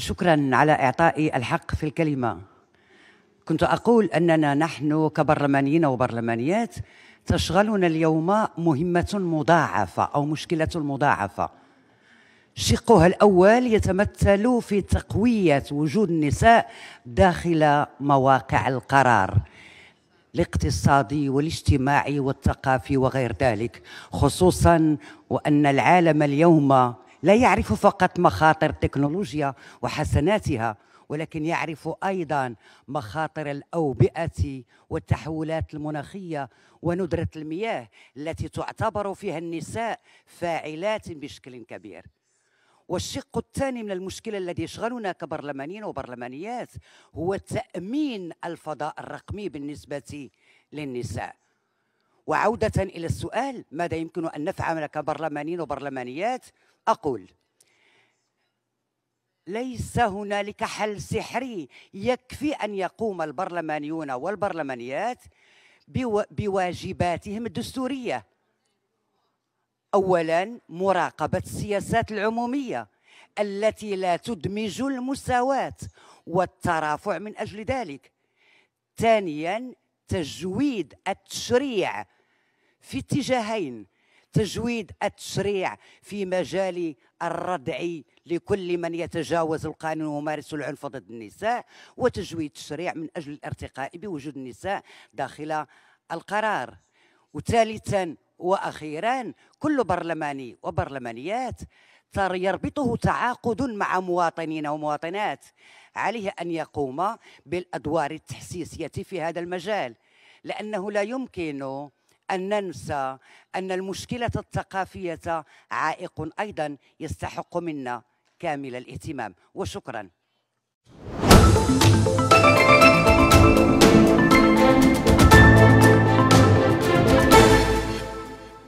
شكرا على اعطائي الحق في الكلمه كنت اقول اننا نحن كبرلمانيين وبرلمانيات تشغلنا اليوم مهمه مضاعفه او مشكله مضاعفه شقها الاول يتمثل في تقويه وجود النساء داخل مواقع القرار الاقتصادي والاجتماعي والثقافي وغير ذلك خصوصا وان العالم اليوم لا يعرف فقط مخاطر التكنولوجيا وحسناتها ولكن يعرف ايضا مخاطر الاوبئه والتحولات المناخيه وندره المياه التي تعتبر فيها النساء فاعلات بشكل كبير والشق الثاني من المشكلة الذي يشغلنا كبرلمانيين وبرلمانيات هو تأمين الفضاء الرقمي بالنسبة للنساء وعودة إلى السؤال ماذا يمكن أن نفعل كبرلمانيين وبرلمانيات أقول ليس هنالك حل سحري يكفي أن يقوم البرلمانيون والبرلمانيات بواجباتهم الدستورية أولا مراقبة السياسات العمومية التي لا تدمج المساواة والترافع من أجل ذلك ثانيا تجويد التشريع في اتجاهين تجويد التشريع في مجال الردع لكل من يتجاوز القانون ويمارس العنف ضد النساء وتجويد التشريع من اجل الارتقاء بوجود النساء داخل القرار وثالثا واخيرا كل برلماني وبرلمانيات يربطه تعاقد مع مواطنين ومواطنات عليه ان يقوم بالادوار التحسيسيه في هذا المجال لانه لا يمكن أن ننسى أن المشكلة الثقافية عائق أيضا يستحق منا كامل الاهتمام وشكرا